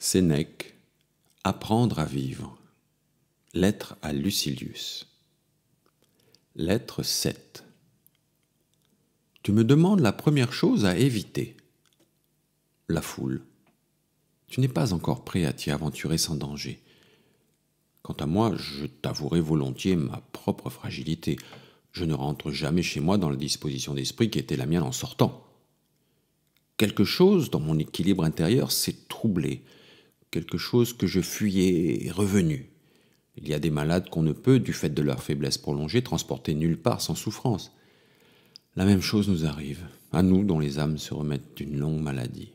Sénèque, Apprendre à vivre. Lettre à Lucilius. Lettre 7. Tu me demandes la première chose à éviter. La foule. Tu n'es pas encore prêt à t'y aventurer sans danger. Quant à moi, je t'avouerai volontiers ma propre fragilité. Je ne rentre jamais chez moi dans la disposition d'esprit qui était la mienne en sortant. Quelque chose dans mon équilibre intérieur s'est troublé quelque chose que je fuyais est revenu. Il y a des malades qu'on ne peut, du fait de leur faiblesse prolongée, transporter nulle part sans souffrance. La même chose nous arrive, à nous dont les âmes se remettent d'une longue maladie.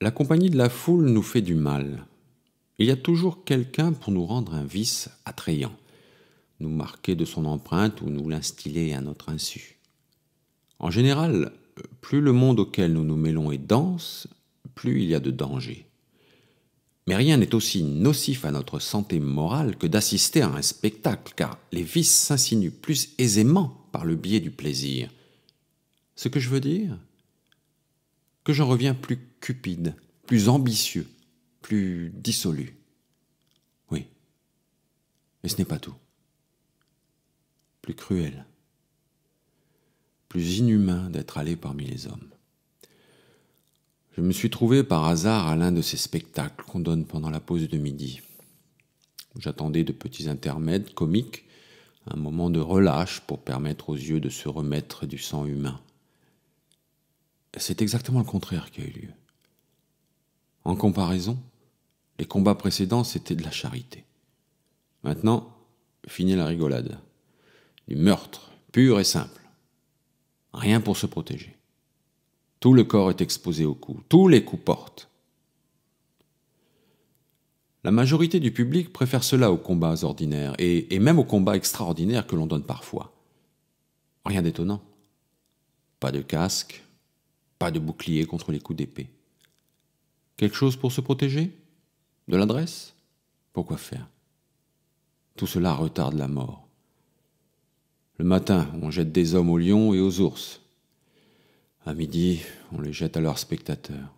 La compagnie de la foule nous fait du mal. Il y a toujours quelqu'un pour nous rendre un vice attrayant, nous marquer de son empreinte ou nous l'instiller à notre insu. En général, plus le monde auquel nous nous mêlons est dense, plus il y a de danger. Mais rien n'est aussi nocif à notre santé morale que d'assister à un spectacle, car les vices s'insinuent plus aisément par le biais du plaisir. Ce que je veux dire Que j'en reviens plus cupide, plus ambitieux, plus dissolu. Oui. Mais ce n'est pas tout. Plus cruel, plus inhumain d'être allé parmi les hommes. Je me suis trouvé par hasard à l'un de ces spectacles qu'on donne pendant la pause de midi. J'attendais de petits intermèdes comiques, un moment de relâche pour permettre aux yeux de se remettre du sang humain. C'est exactement le contraire qui a eu lieu. En comparaison, les combats précédents, c'était de la charité. Maintenant, finit la rigolade. Du meurtre, pur et simple. Rien pour se protéger. Tout le corps est exposé aux coups, tous les coups portent. La majorité du public préfère cela aux combats ordinaires, et, même aux combats extraordinaires que l'on donne parfois. Rien d'étonnant. Pas de casque, pas de bouclier contre les coups d'épée. Quelque chose pour se protéger De l'adresse Pourquoi faire Tout cela retarde la mort. Le matin, on jette des hommes aux lions et aux ours. À midi, on les jette à leurs spectateurs.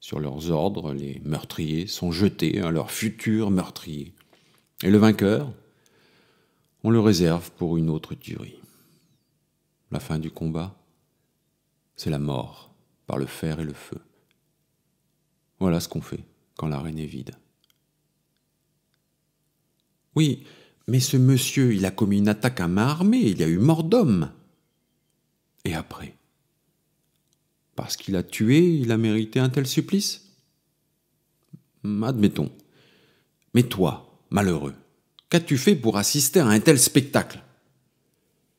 Sur leurs ordres, les meurtriers sont jetés à leurs futurs meurtriers. Et le vainqueur, on le réserve pour une autre tuerie. La fin du combat, c'est la mort par le fer et le feu. Voilà ce qu'on fait quand l'arène est vide. Oui, mais ce monsieur, il a commis une attaque à main armée, il y a eu mort d'homme. Et après parce qu'il a tué, il a mérité un tel supplice Admettons. Mais toi, malheureux, qu'as-tu fait pour assister à un tel spectacle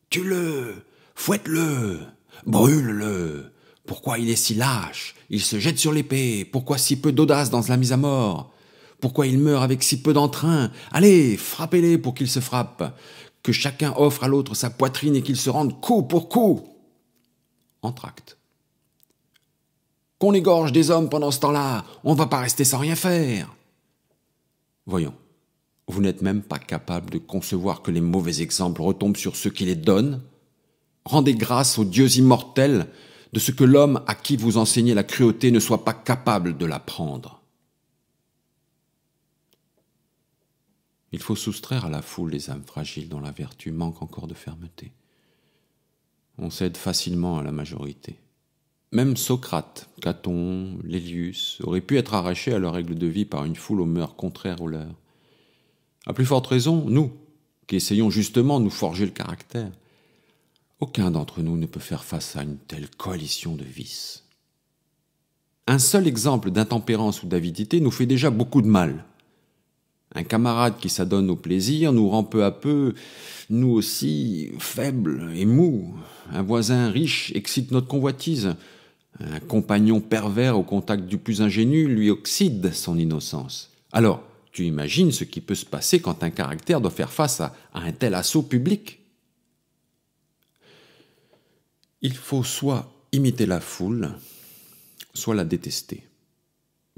Tue-le Fouette-le Brûle-le Pourquoi il est si lâche Il se jette sur l'épée Pourquoi si peu d'audace dans la mise à mort Pourquoi il meurt avec si peu d'entrain Allez, frappez-les pour qu'ils se frappent Que chacun offre à l'autre sa poitrine et qu'ils se rendent coup pour coup Entracte qu'on égorge des hommes pendant ce temps-là, on ne va pas rester sans rien faire. Voyons, vous n'êtes même pas capable de concevoir que les mauvais exemples retombent sur ceux qui les donnent Rendez grâce aux dieux immortels de ce que l'homme à qui vous enseignez la cruauté ne soit pas capable de l'apprendre. Il faut soustraire à la foule les âmes fragiles dont la vertu manque encore de fermeté. On cède facilement à la majorité. Même Socrate, Caton, Lélius auraient pu être arrachés à leur règle de vie par une foule aux mœurs contraires aux leurs. À plus forte raison, nous, qui essayons justement de nous forger le caractère. Aucun d'entre nous ne peut faire face à une telle coalition de vices. Un seul exemple d'intempérance ou d'avidité nous fait déjà beaucoup de mal. Un camarade qui s'adonne au plaisir nous rend peu à peu, nous aussi, faibles et mous. Un voisin riche excite notre convoitise. Un compagnon pervers au contact du plus ingénu lui oxyde son innocence. Alors, tu imagines ce qui peut se passer quand un caractère doit faire face à, à un tel assaut public Il faut soit imiter la foule, soit la détester.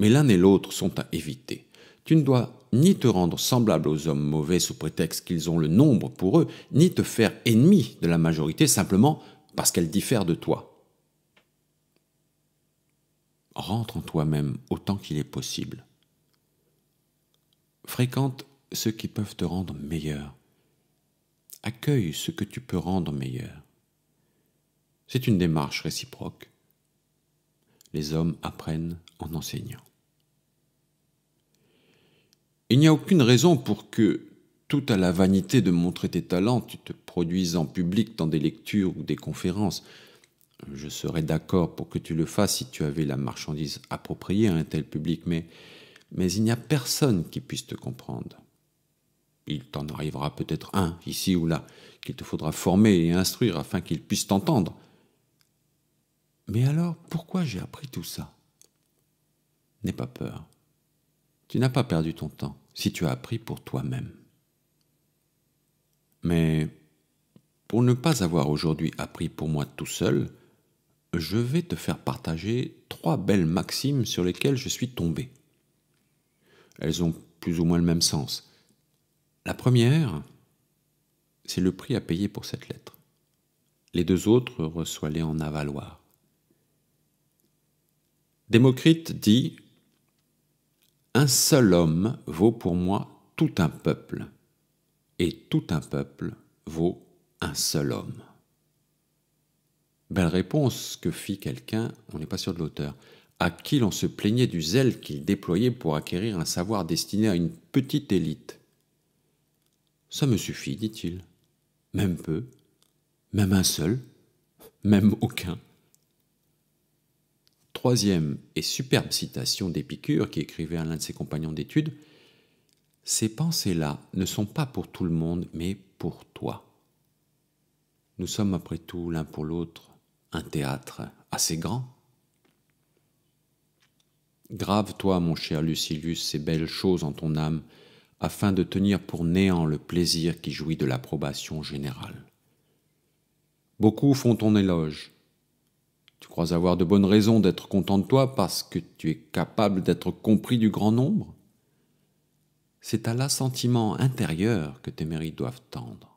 Mais l'un et l'autre sont à éviter. Tu ne dois ni te rendre semblable aux hommes mauvais sous prétexte qu'ils ont le nombre pour eux, ni te faire ennemi de la majorité simplement parce qu'elle diffère de toi rentre en toi-même autant qu'il est possible. Fréquente ceux qui peuvent te rendre meilleur. Accueille ce que tu peux rendre meilleur. C'est une démarche réciproque. Les hommes apprennent en enseignant. Il n'y a aucune raison pour que, tout à la vanité de montrer tes talents, tu te produises en public dans des lectures ou des conférences je serais d'accord pour que tu le fasses si tu avais la marchandise appropriée à un tel public, mais, mais il n'y a personne qui puisse te comprendre. Il t'en arrivera peut-être un, ici ou là, qu'il te faudra former et instruire afin qu'il puisse t'entendre. Mais alors, pourquoi j'ai appris tout ça N'aie pas peur. Tu n'as pas perdu ton temps si tu as appris pour toi-même. Mais pour ne pas avoir aujourd'hui appris pour moi tout seul, je vais te faire partager trois belles maximes sur lesquelles je suis tombé. Elles ont plus ou moins le même sens. La première, c'est le prix à payer pour cette lettre. Les deux autres, reçoivent les en avaloir. Démocrite dit Un seul homme vaut pour moi tout un peuple, et tout un peuple vaut un seul homme. Belle réponse que fit quelqu'un, on n'est pas sûr de l'auteur, à qui l'on se plaignait du zèle qu'il déployait pour acquérir un savoir destiné à une petite élite. Ça me suffit, dit-il. Même peu, même un seul, même aucun. Troisième et superbe citation d'Épicure qui écrivait à l'un de ses compagnons d'études Ces pensées-là ne sont pas pour tout le monde, mais pour toi. Nous sommes après tout l'un pour l'autre un théâtre assez grand. Grave-toi, mon cher Lucilius, ces belles choses en ton âme, afin de tenir pour néant le plaisir qui jouit de l'approbation générale. Beaucoup font ton éloge. Tu crois avoir de bonnes raisons d'être content de toi parce que tu es capable d'être compris du grand nombre C'est à l'assentiment intérieur que tes mérites doivent tendre.